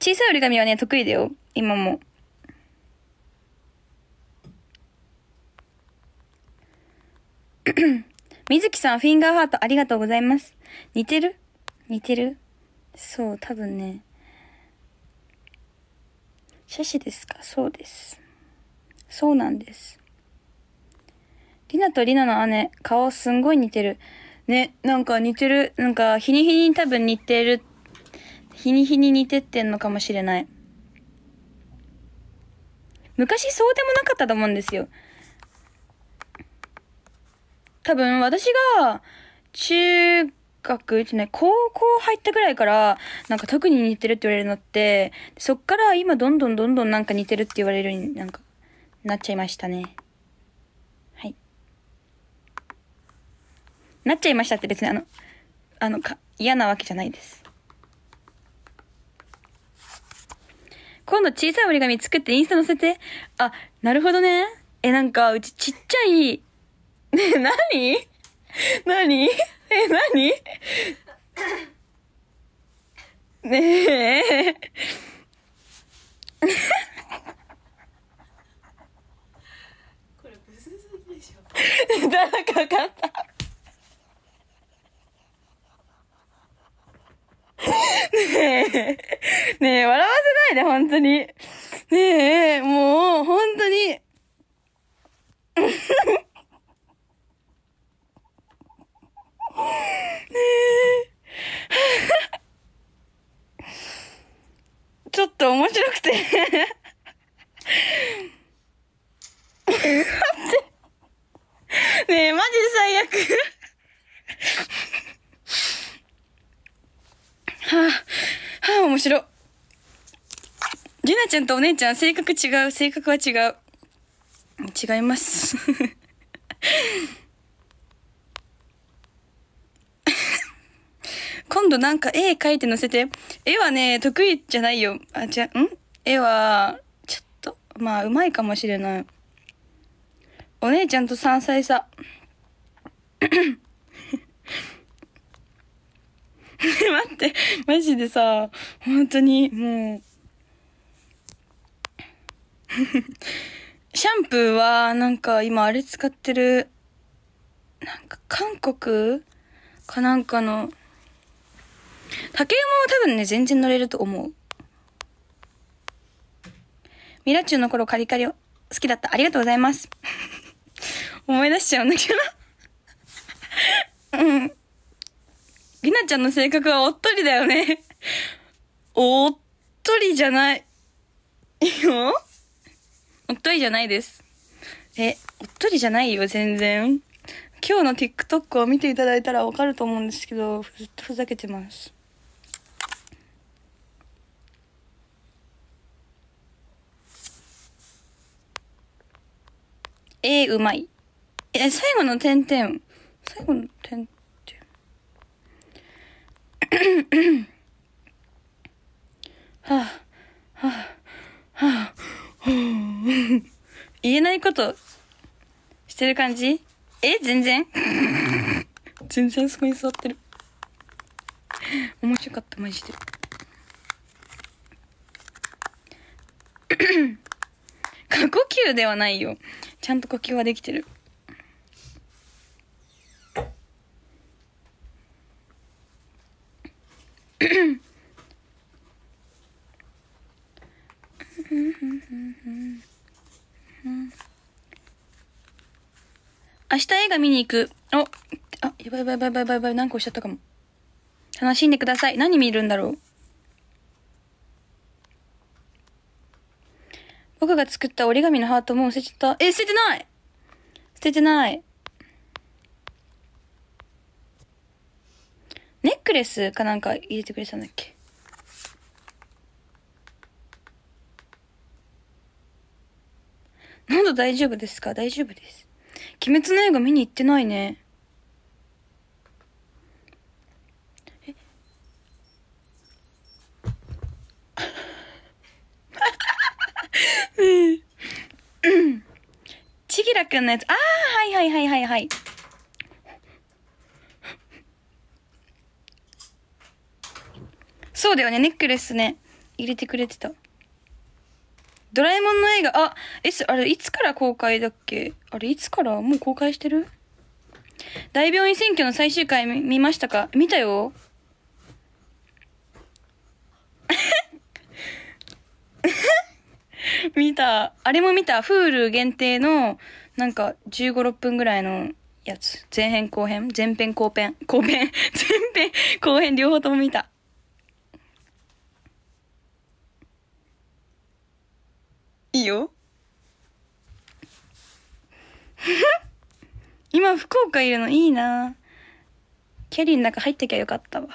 小さい折り紙はね、得意だよ、今も。水 木さん、フィンガーハートありがとうございます。似てる似てるそう、多分ね。写真ですかそうです。そうなんです。りなとりなの姉、顔すんごい似てる。ね、なんか似てる。なんか、日に日に多分似てる。日に日に似てってんのかもしれない。昔そうでもなかったと思うんですよ。多分私が中学、うちね、高校入ったぐらいから、なんか特に似てるって言われるのって、そっから今どんどんどんどんなんか似てるって言われるようになんか、なっちゃいましたね。はい。なっちゃいましたって別にあの、あの、か、嫌なわけじゃないです。今度小さい折り紙作ってインスタ載せて。あ、なるほどね。え、なんか、うちちっちゃい、ね、なになにえ、何ねえ。これブスすぎでしょ。かかった。ねえ、ねえ、笑わせないで、本当に。ねえ、もう、本当に。ね ちょっと面白くてねえ、マジ最悪。はあ、はあ、面白。りなちゃんとお姉ちゃん、性格違う、性格は違う。違います。今度なんか絵描いて載せて。絵はね、得意じゃないよ。あ、じゃ、ん絵は、ちょっと、まあ、うまいかもしれない。お姉ちゃんと山歳さ。待って、マジでさ、本当に、もう。シャンプーは、なんか今あれ使ってる、なんか韓国かなんかの、竹馬は多分ね、全然乗れると思う。ミラチュの頃カリカリを好きだった。ありがとうございます。思い出しちゃうんだけどうん。りなちゃんの性格はおっとりだよねおっとりじゃない。よおっとりじゃないです。え、おっとりじゃないよ、全然。今日の TikTok を見ていただいたらわかると思うんですけど、ずっとふざけてます。えー、うまい。え、最後の点々。最後の点々。はぁ、あ、はぁ、あ、はぁ、あ、言えないことしてる感じえ全然全然そこに座ってる。面白かった、マジで。過呼吸ではないよ。ちゃんと呼吸はできてる。明日映画見に行く。お、あ、やばいやばいやばいやばい、何個しちゃったかも。楽しんでください。何見るんだろう。僕が作った折り紙のハートも捨てちゃった。え、捨ててない捨ててない。ネックレスかなんか入れてくれたんだっけ喉大丈夫ですか大丈夫です。鬼滅の映画見に行ってないね。うん。ちぎらくんのやつ。ああ、はいはいはいはいはい。そうだよね、ネックレスね。入れてくれてた。ドラえもんの映画、あ、え、あれ、いつから公開だっけあれ、いつからもう公開してる大病院選挙の最終回見ましたか見たよ。見た。あれも見た。フール限定の、なんか15、6分ぐらいのやつ。前編後編前編後編後編 前編後編両方とも見た。いいよ。今福岡いるのいいなキャリーの中入ってきゃよかったわ。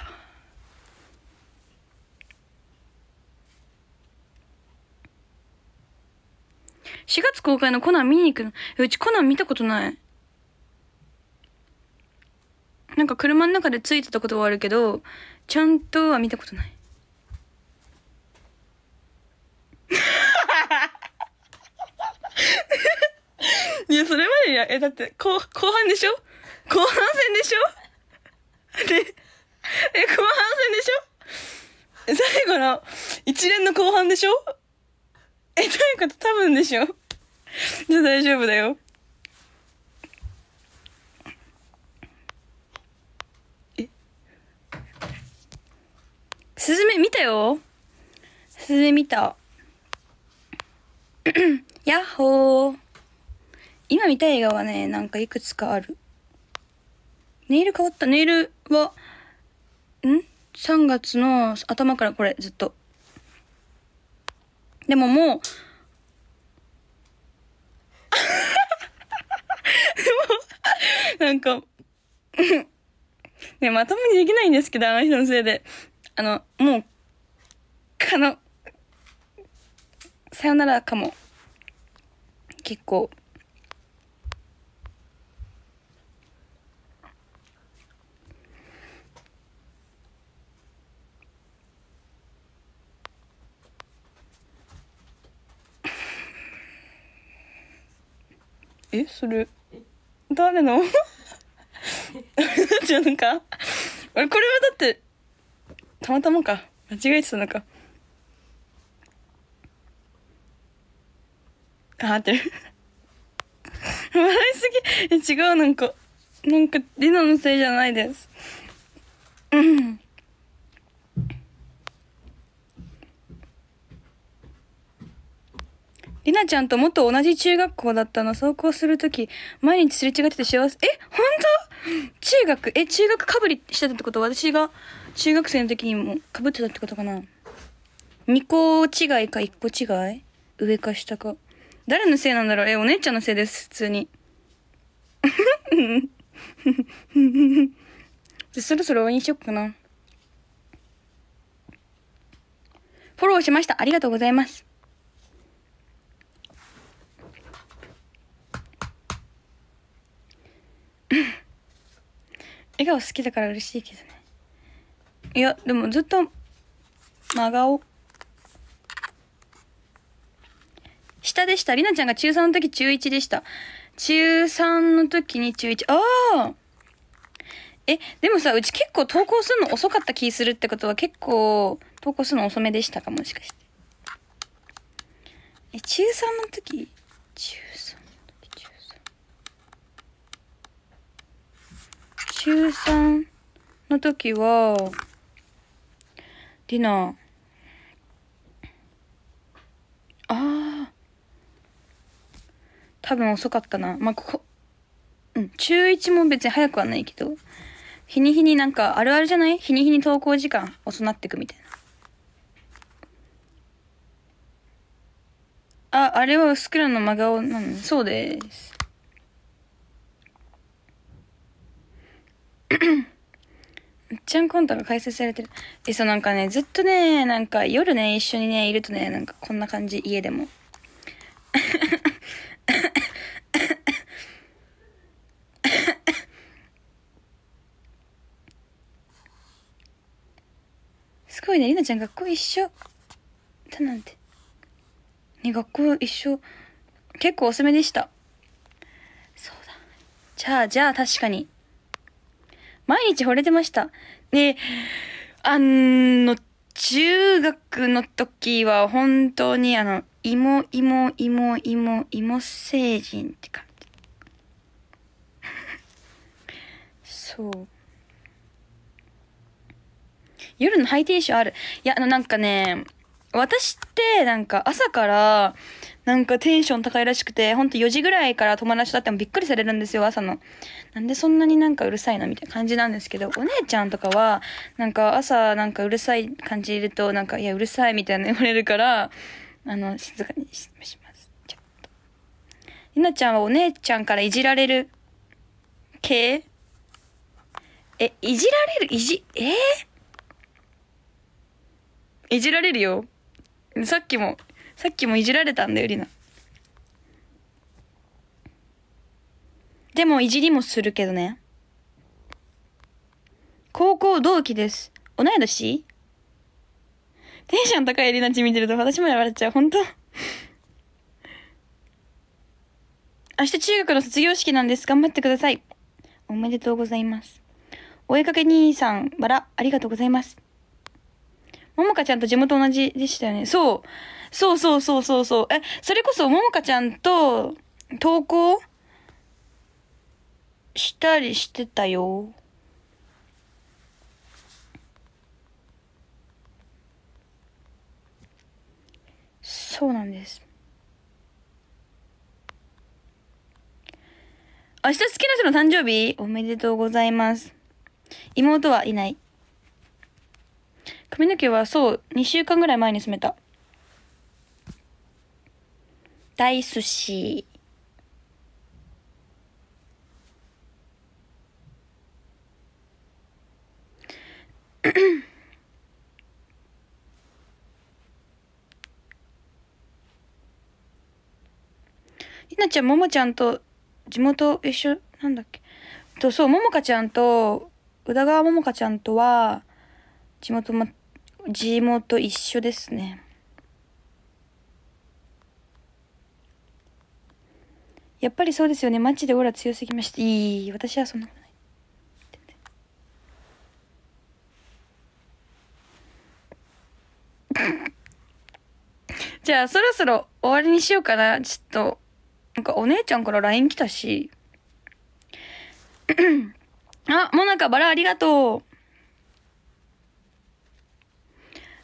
4月公開のコナン見に行くの。うちコナン見たことない。なんか車の中でついてたことはあるけど、ちゃんとは見たことない。いや、それまでや、え、だって、後、後半でしょ後半戦でしょ で、え、後半戦でしょ最後の、一連の後半でしょえ、どういうこと多分でしょじゃあ大丈夫だよ。えスズメ見たよスズメ見た。やっほー。今見たい映画はね、なんかいくつかある。ネイル変わった。ネイルは、ん ?3 月の頭からこれずっと。でももう、でも、なんか、ね、まともにできないんですけど、あの人のせいで。あの、もう、かの、さよならかも。結構。えそれ誰のじゃ なんか俺これはだってたまたまか間違えてたのかあってる笑いすぎえ違うなんかなんかリナのせいじゃないですうんりなちゃんと元同じ中学校だったの。走行するとき、毎日すれ違ってて幸せ。え本当中学、え、中学かぶりしてたってこと私が中学生の時にもかぶってたってことかな ?2 個違いか1個違い上か下か。誰のせいなんだろうえ、お姉ちゃんのせいです、普通に。そろそろ応援しよっかな。フォローしました。ありがとうございます。笑顔好きだから嬉しいけどね。いや、でもずっと、真顔。下でした。りなちゃんが中3の時中1でした。中3の時に中1。ああえ、でもさ、うち結構投稿するの遅かった気するってことは結構投稿するの遅めでしたかもしかして。え、中3の時中中3の時は、ディナー、ああ、多分遅かったな。まあ、ここ、うん、中1も別に早くはないけど、日に日になんかあるあるじゃない日に日に登校時間遅なってくみたいな。あ、あれは薄ラの真顔なのそうです。むっちゃんコントが開催されてる。え、そうなんかね、ずっとね、なんか夜ね、一緒にね、いるとね、なんかこんな感じ、家でも。すごいね、りなちゃん学校一緒。だなんて。ね、学校一緒。結構おすすめでした。そうだ。じゃあ、じゃあ確かに。毎日惚れてました。で、あの、中学の時は本当にあの、芋、芋、芋、芋、芋星人って感じ。そう。夜のハイテンションある。いや、あのなんかね、私ってなんか朝からなんかテンション高いらしくて、ほんと4時ぐらいから友達と会ってもびっくりされるんですよ、朝の。なんでそんなになんかうるさいのみたいな感じなんですけど、お姉ちゃんとかは、なんか朝なんかうるさい感じいると、なんか、いや、うるさいみたいな言われるから、あの、静かにします。ちょっと。りなちゃんはお姉ちゃんからいじられる系え、いじられるいじ、えー、いじられるよ。さっきもさっきもいじられたんだよ、りな。でも、いじりもするけどね。高校同期です。同い年テンション高いりなち見てると私もや笑っちゃう。本当明日中学の卒業式なんです。頑張ってください。おめでとうございます。お絵かけ兄さん、バラ、ありがとうございます。ももかちゃんと地元同じでしたよね。そう。そうそうそうそうそう。え、それこそももかちゃんと投稿したりしてたよ。そうなんです。明日好きな人の誕生日おめでとうございます。妹はいない。髪の毛はそう2週間ぐらい前に染めた大寿司ひな ちゃんももちゃんと地元一緒なんだっけとそうももかちゃんと宇田川ももかちゃんとは地元も G モと一緒ですね。やっぱりそうですよね。マジでオーラ強すぎました。いい、私はそんなことない。じゃあ、そろそろ終わりにしようかな。ちょっと、なんかお姉ちゃんから LINE 来たし。あ、もなかバラありがとう。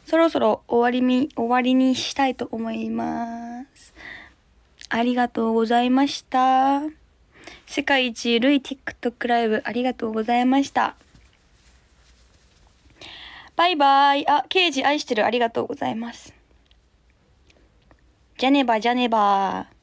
そろそろ終わりに、終わりにしたいと思います。ありがとうございました。世界一ルイ TikTok ライブありがとうございました。バイバイ。あ、刑事愛してるありがとうございます。じゃねばじゃねば